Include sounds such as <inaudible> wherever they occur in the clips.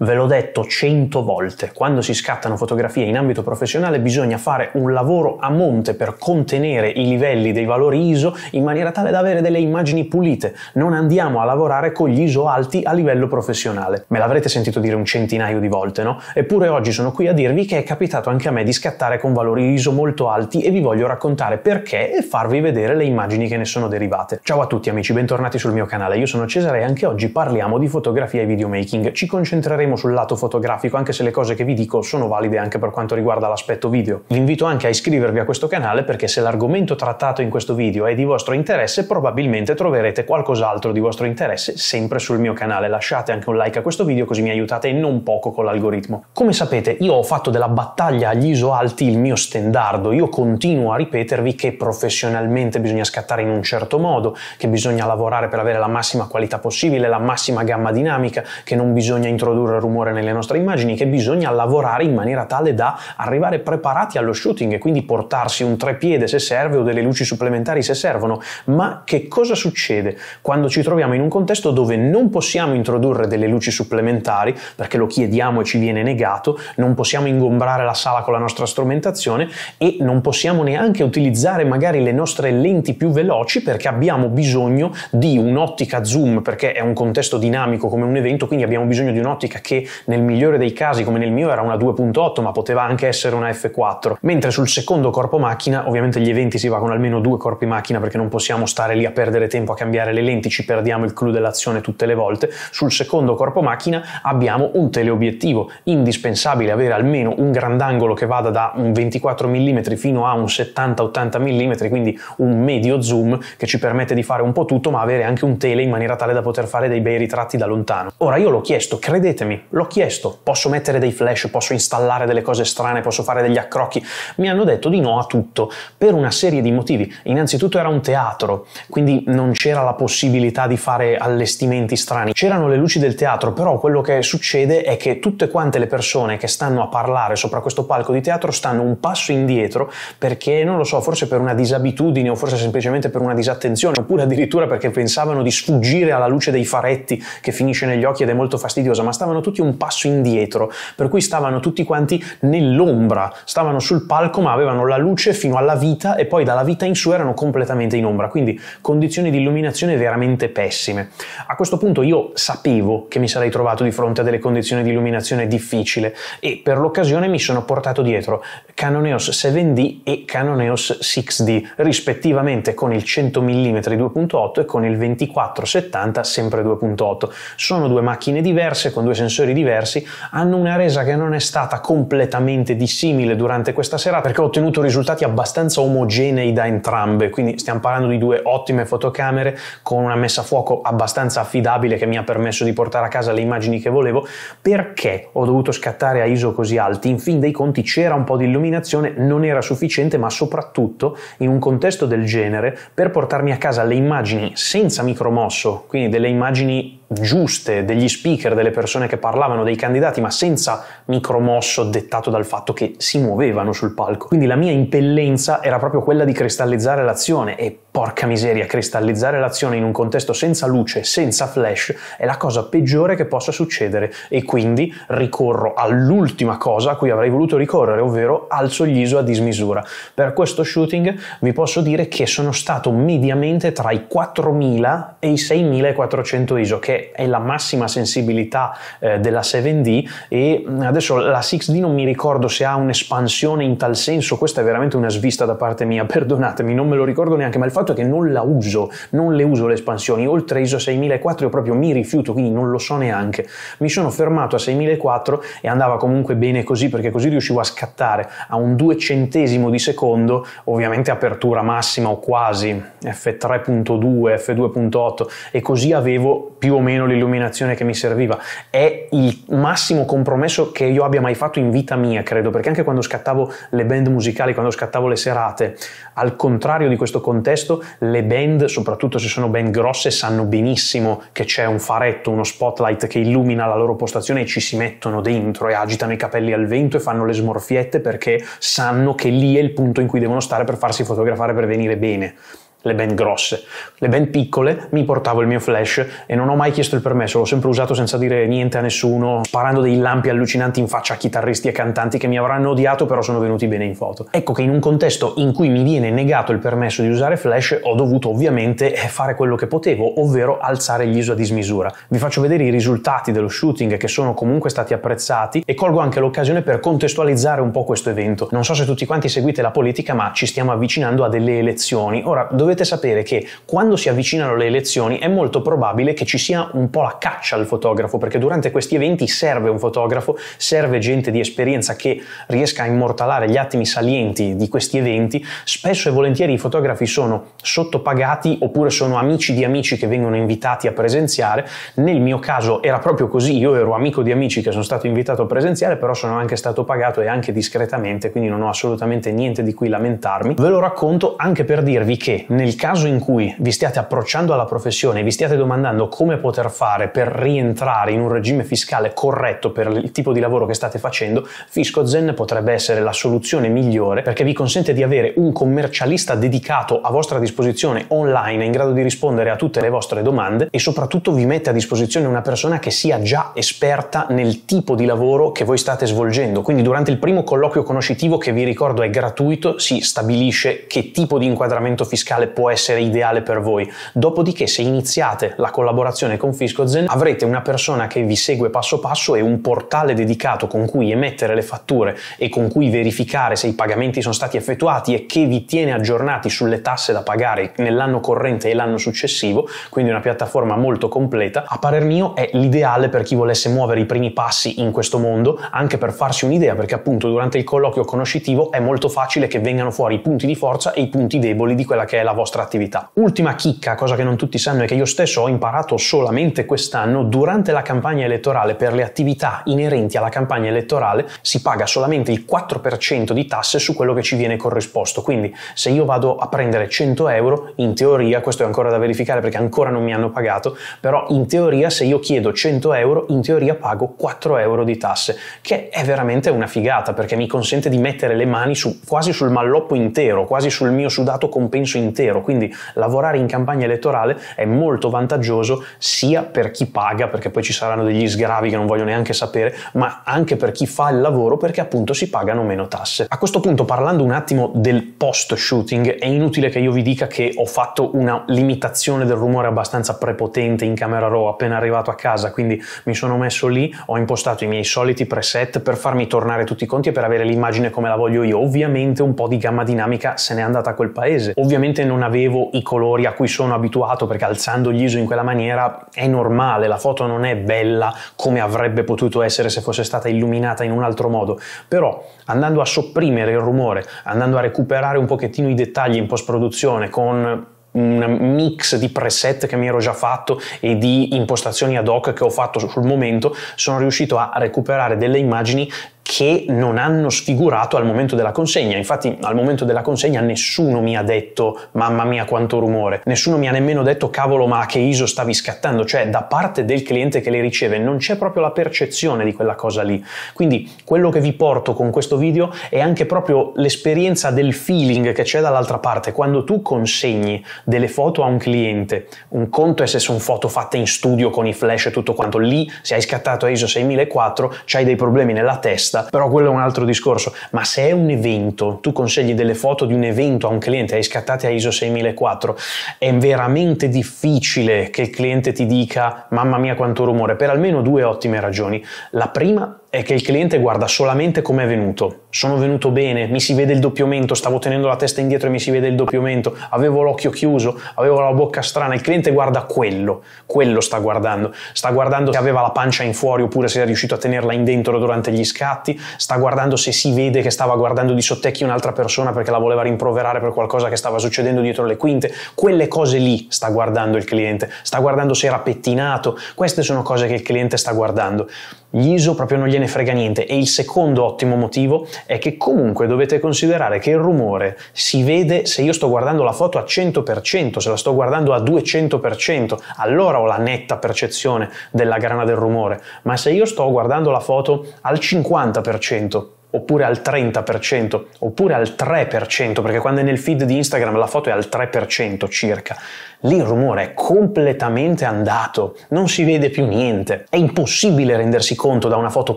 Ve l'ho detto cento volte, quando si scattano fotografie in ambito professionale bisogna fare un lavoro a monte per contenere i livelli dei valori ISO in maniera tale da avere delle immagini pulite. Non andiamo a lavorare con gli ISO alti a livello professionale. Me l'avrete sentito dire un centinaio di volte, no? Eppure oggi sono qui a dirvi che è capitato anche a me di scattare con valori ISO molto alti e vi voglio raccontare perché e farvi vedere le immagini che ne sono derivate. Ciao a tutti amici, bentornati sul mio canale. Io sono Cesare e anche oggi parliamo di fotografia e videomaking. Ci concentreremo concentreremo sul lato fotografico anche se le cose che vi dico sono valide anche per quanto riguarda l'aspetto video. Vi invito anche a iscrivervi a questo canale perché se l'argomento trattato in questo video è di vostro interesse probabilmente troverete qualcos'altro di vostro interesse sempre sul mio canale. Lasciate anche un like a questo video così mi aiutate e non poco con l'algoritmo. Come sapete io ho fatto della battaglia agli ISO alti il mio standardo, io continuo a ripetervi che professionalmente bisogna scattare in un certo modo, che bisogna lavorare per avere la massima qualità possibile, la massima gamma dinamica, che non bisogna introdurre rumore, nelle nostre immagini, che bisogna lavorare in maniera tale da arrivare preparati allo shooting e quindi portarsi un trepiede se serve o delle luci supplementari se servono. Ma che cosa succede quando ci troviamo in un contesto dove non possiamo introdurre delle luci supplementari perché lo chiediamo e ci viene negato, non possiamo ingombrare la sala con la nostra strumentazione e non possiamo neanche utilizzare magari le nostre lenti più veloci perché abbiamo bisogno di un'ottica zoom perché è un contesto dinamico come un evento, quindi abbiamo bisogno di un'ottica che che nel migliore dei casi, come nel mio, era una 2.8, ma poteva anche essere una F4, mentre sul secondo corpo macchina, ovviamente gli eventi si va con almeno due corpi macchina perché non possiamo stare lì a perdere tempo a cambiare le lenti, ci perdiamo il clou dell'azione tutte le volte. Sul secondo corpo macchina abbiamo un teleobiettivo, indispensabile avere almeno un grandangolo che vada da un 24 mm fino a un 70-80 mm, quindi un medio zoom che ci permette di fare un po' tutto, ma avere anche un tele in maniera tale da poter fare dei bei ritratti da lontano. Ora io l'ho chiesto, credetemi, L'ho chiesto, posso mettere dei flash, posso installare delle cose strane, posso fare degli accrocchi. Mi hanno detto di no a tutto, per una serie di motivi. Innanzitutto era un teatro, quindi non c'era la possibilità di fare allestimenti strani. C'erano le luci del teatro, però quello che succede è che tutte quante le persone che stanno a parlare sopra questo palco di teatro stanno un passo indietro perché, non lo so, forse per una disabitudine o forse semplicemente per una disattenzione, oppure addirittura perché pensavano di sfuggire alla luce dei faretti che finisce negli occhi ed è molto fastidiosa, ma stavano tutti tutti un passo indietro, per cui stavano tutti quanti nell'ombra, stavano sul palco ma avevano la luce fino alla vita e poi dalla vita in su erano completamente in ombra, quindi condizioni di illuminazione veramente pessime. A questo punto io sapevo che mi sarei trovato di fronte a delle condizioni di illuminazione difficile e per l'occasione mi sono portato dietro Canoneos 7D e Canoneos 6D, rispettivamente con il 100 mm 2.8 e con il 2470 sempre 2.8. Sono due macchine diverse con due sensori sensori diversi, hanno una resa che non è stata completamente dissimile durante questa serata perché ho ottenuto risultati abbastanza omogenei da entrambe, quindi stiamo parlando di due ottime fotocamere con una messa a fuoco abbastanza affidabile che mi ha permesso di portare a casa le immagini che volevo. Perché ho dovuto scattare a ISO così alti? In fin dei conti c'era un po' di illuminazione, non era sufficiente, ma soprattutto in un contesto del genere per portarmi a casa le immagini senza micromosso, quindi delle immagini giuste degli speaker, delle persone che parlavano, dei candidati, ma senza micromosso dettato dal fatto che si muovevano sul palco. Quindi la mia impellenza era proprio quella di cristallizzare l'azione e Porca miseria, cristallizzare l'azione in un contesto senza luce, senza flash, è la cosa peggiore che possa succedere e quindi ricorro all'ultima cosa a cui avrei voluto ricorrere, ovvero alzo gli ISO a dismisura. Per questo shooting vi posso dire che sono stato mediamente tra i 4000 e i 6400 ISO, che è la massima sensibilità eh, della 7D e adesso la 6D non mi ricordo se ha un'espansione in tal senso, questa è veramente una svista da parte mia, <laughs> perdonatemi, non me lo ricordo neanche, ma il fatto conto che non la uso, non le uso le espansioni, oltre ISO 6004 io proprio mi rifiuto, quindi non lo so neanche. Mi sono fermato a 6004 e andava comunque bene così perché così riuscivo a scattare a un due centesimo di secondo, ovviamente apertura massima o quasi, f3.2, f2.8 e così avevo più o meno l'illuminazione che mi serviva. È il massimo compromesso che io abbia mai fatto in vita mia, credo, perché anche quando scattavo le band musicali, quando scattavo le serate, al contrario di questo contesto, questo, le band, soprattutto se sono band grosse, sanno benissimo che c'è un faretto, uno spotlight che illumina la loro postazione e ci si mettono dentro e agitano i capelli al vento e fanno le smorfiette perché sanno che lì è il punto in cui devono stare per farsi fotografare per venire bene le band grosse. Le band piccole mi portavo il mio flash e non ho mai chiesto il permesso, l'ho sempre usato senza dire niente a nessuno, sparando dei lampi allucinanti in faccia a chitarristi e cantanti che mi avranno odiato però sono venuti bene in foto. Ecco che in un contesto in cui mi viene negato il permesso di usare flash ho dovuto ovviamente eh, fare quello che potevo, ovvero alzare gli ISO a dismisura. Vi faccio vedere i risultati dello shooting che sono comunque stati apprezzati e colgo anche l'occasione per contestualizzare un po' questo evento. Non so se tutti quanti seguite la politica ma ci stiamo avvicinando a delle elezioni. Ora, dove dovete sapere che quando si avvicinano le elezioni è molto probabile che ci sia un po' la caccia al fotografo, perché durante questi eventi serve un fotografo, serve gente di esperienza che riesca a immortalare gli attimi salienti di questi eventi. Spesso e volentieri i fotografi sono sottopagati oppure sono amici di amici che vengono invitati a presenziare. Nel mio caso era proprio così, io ero amico di amici che sono stato invitato a presenziare, però sono anche stato pagato e anche discretamente, quindi non ho assolutamente niente di cui lamentarmi. Ve lo racconto anche per dirvi che nel caso in cui vi stiate approcciando alla professione e vi stiate domandando come poter fare per rientrare in un regime fiscale corretto per il tipo di lavoro che state facendo, Fisco Zen potrebbe essere la soluzione migliore perché vi consente di avere un commercialista dedicato a vostra disposizione online in grado di rispondere a tutte le vostre domande e soprattutto vi mette a disposizione una persona che sia già esperta nel tipo di lavoro che voi state svolgendo. Quindi durante il primo colloquio conoscitivo che vi ricordo è gratuito si stabilisce che tipo di inquadramento fiscale può essere ideale per voi. Dopodiché se iniziate la collaborazione con FiscoZen avrete una persona che vi segue passo passo e un portale dedicato con cui emettere le fatture e con cui verificare se i pagamenti sono stati effettuati e che vi tiene aggiornati sulle tasse da pagare nell'anno corrente e l'anno successivo, quindi una piattaforma molto completa, a parer mio è l'ideale per chi volesse muovere i primi passi in questo mondo, anche per farsi un'idea, perché appunto durante il colloquio conoscitivo è molto facile che vengano fuori i punti di forza e i punti deboli di quella che è la vostra attività. Ultima chicca, cosa che non tutti sanno, è che io stesso ho imparato solamente quest'anno, durante la campagna elettorale per le attività inerenti alla campagna elettorale si paga solamente il 4% di tasse su quello che ci viene corrisposto. Quindi se io vado a prendere 100 euro, in teoria, questo è ancora da verificare perché ancora non mi hanno pagato, però in teoria se io chiedo 100 euro, in teoria pago 4 euro di tasse, che è veramente una figata perché mi consente di mettere le mani su, quasi sul malloppo intero, quasi sul mio sudato compenso intero zero, quindi lavorare in campagna elettorale è molto vantaggioso sia per chi paga, perché poi ci saranno degli sgravi che non voglio neanche sapere, ma anche per chi fa il lavoro perché appunto si pagano meno tasse. A questo punto parlando un attimo del post shooting, è inutile che io vi dica che ho fatto una limitazione del rumore abbastanza prepotente in camera Raw appena arrivato a casa, quindi mi sono messo lì, ho impostato i miei soliti preset per farmi tornare tutti i conti e per avere l'immagine come la voglio io. Ovviamente un po' di gamma dinamica se n'è andata a quel paese. Ovviamente non non avevo i colori a cui sono abituato perché alzando gli ISO in quella maniera è normale, la foto non è bella come avrebbe potuto essere se fosse stata illuminata in un altro modo, però andando a sopprimere il rumore, andando a recuperare un pochettino i dettagli in post produzione con un mix di preset che mi ero già fatto e di impostazioni ad hoc che ho fatto sul momento, sono riuscito a recuperare delle immagini che non hanno sfigurato al momento della consegna. Infatti al momento della consegna nessuno mi ha detto mamma mia quanto rumore, nessuno mi ha nemmeno detto cavolo ma che ISO stavi scattando, cioè da parte del cliente che le riceve non c'è proprio la percezione di quella cosa lì. Quindi quello che vi porto con questo video è anche proprio l'esperienza del feeling che c'è dall'altra parte. Quando tu consegni delle foto a un cliente, un conto è se sono foto fatte in studio con i flash e tutto quanto, lì se hai scattato a ISO 6004 c'hai dei problemi nella testa bellezza, però quello è un altro discorso. Ma se è un evento, tu consegni delle foto di un evento a un cliente, hai scattate a ISO 6004, è veramente difficile che il cliente ti dica mamma mia quanto rumore, per almeno due ottime ragioni. La prima è che il cliente guarda solamente come è venuto. Sono venuto bene, mi si vede il doppiamento, stavo tenendo la testa indietro e mi si vede il doppiamento, avevo l'occhio chiuso, avevo la bocca strana. Il cliente guarda quello, quello sta guardando. Sta guardando se aveva la pancia in fuori oppure se era riuscito a tenerla in dentro durante gli scatti, sta guardando se si vede che stava guardando di sottecchi un'altra persona perché la voleva rimproverare per qualcosa che stava succedendo dietro le quinte. Quelle cose lì sta guardando il cliente, sta guardando se era pettinato. Queste sono cose che il cliente sta guardando. Gli ISO proprio non gli gliene frega niente. E il secondo ottimo motivo è che comunque dovete considerare che il rumore si vede se io sto guardando la foto a 100%, se la sto guardando a 200%, allora ho la netta percezione della grana del rumore, ma se io sto guardando la foto al 50%, oppure al 30%, oppure al 3%, perché quando è nel feed di Instagram la foto è al 3% circa, lì il rumore è completamente andato, non si vede più niente. È impossibile rendersi conto da una foto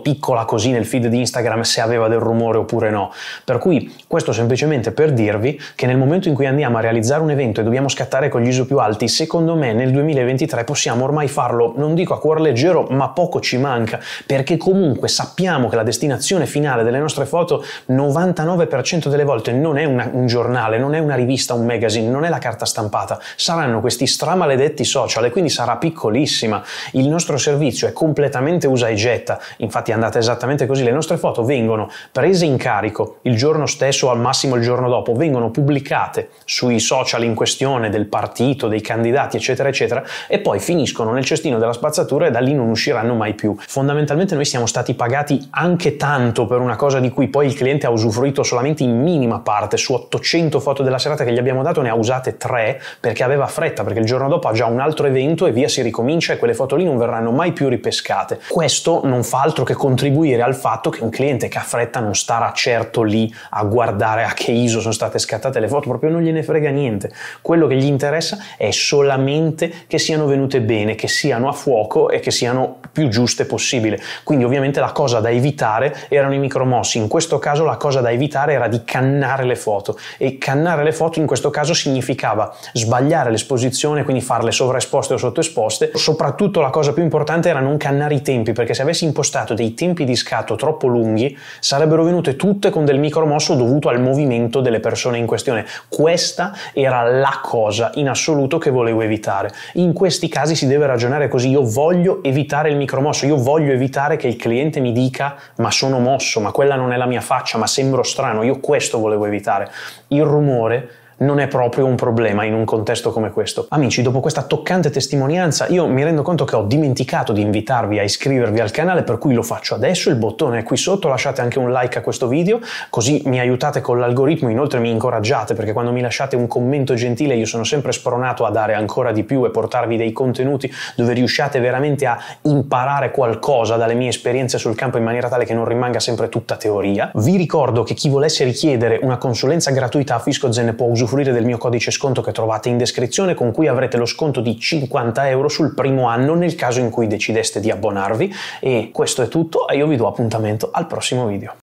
piccola così nel feed di Instagram se aveva del rumore oppure no. Per cui questo semplicemente per dirvi che nel momento in cui andiamo a realizzare un evento e dobbiamo scattare con gli ISO più alti, secondo me nel 2023 possiamo ormai farlo, non dico a cuor leggero, ma poco ci manca, perché comunque sappiamo che la destinazione finale delle nostre foto 99% delle volte non è una, un giornale, non è una rivista, un magazine, non è la carta stampata, saranno questi stramaledetti social e quindi sarà piccolissima. Il nostro servizio è completamente usa e getta, infatti è andata esattamente così, le nostre foto vengono prese in carico il giorno stesso o al massimo il giorno dopo, vengono pubblicate sui social in questione del partito, dei candidati, eccetera, eccetera, e poi finiscono nel cestino della spazzatura e da lì non usciranno mai più. Fondamentalmente noi siamo stati pagati anche tanto per una cosa cosa di cui poi il cliente ha usufruito solamente in minima parte, su 800 foto della serata che gli abbiamo dato ne ha usate 3 perché aveva fretta, perché il giorno dopo ha già un altro evento e via si ricomincia e quelle foto lì non verranno mai più ripescate. Questo non fa altro che contribuire al fatto che un cliente che ha fretta non starà certo lì a guardare a che ISO sono state scattate le foto, proprio non gliene frega niente. Quello che gli interessa è solamente che siano venute bene, che siano a fuoco e che siano più giuste possibile. Quindi ovviamente la cosa da evitare erano i micromotion promossi. In questo caso la cosa da evitare era di cannare le foto e cannare le foto in questo caso significava sbagliare l'esposizione, quindi farle sovraesposte o sottoesposte. Soprattutto la cosa più importante era non cannare i tempi, perché se avessi impostato dei tempi di scatto troppo lunghi, sarebbero venute tutte con del micromosso dovuto al movimento delle persone in questione. Questa era la cosa in assoluto che volevo evitare. In questi casi si deve ragionare così, io voglio evitare il micromosso, io voglio evitare che il cliente mi dica ma sono mosso, ma quella quella non è la mia faccia, ma sembro strano, io questo volevo evitare. Il rumore non è proprio un problema in un contesto come questo. Amici, dopo questa toccante testimonianza, io mi rendo conto che ho dimenticato di invitarvi a iscrivervi al canale, per cui lo faccio adesso, il bottone è qui sotto, lasciate anche un like a questo video, così mi aiutate con l'algoritmo, inoltre mi incoraggiate, perché quando mi lasciate un commento gentile io sono sempre spronato a dare ancora di più e portarvi dei contenuti dove riusciate veramente a imparare qualcosa dalle mie esperienze sul campo in maniera tale che non rimanga sempre tutta teoria. Vi ricordo che chi volesse richiedere una consulenza gratuita a FiscoZen può usufruire usufruire del mio codice sconto che trovate in descrizione con cui avrete lo sconto di 50 euro sul primo anno nel caso in cui decideste di abbonarvi e questo è tutto e io vi do appuntamento al prossimo video.